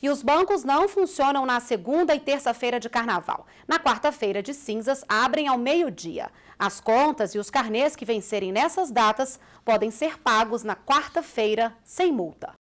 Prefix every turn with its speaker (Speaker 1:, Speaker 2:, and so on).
Speaker 1: E os bancos não funcionam na segunda e terça-feira de carnaval. Na quarta-feira de cinzas, abrem ao meio-dia. As contas e os carnês que vencerem nessas datas podem ser pagos na quarta-feira sem multa.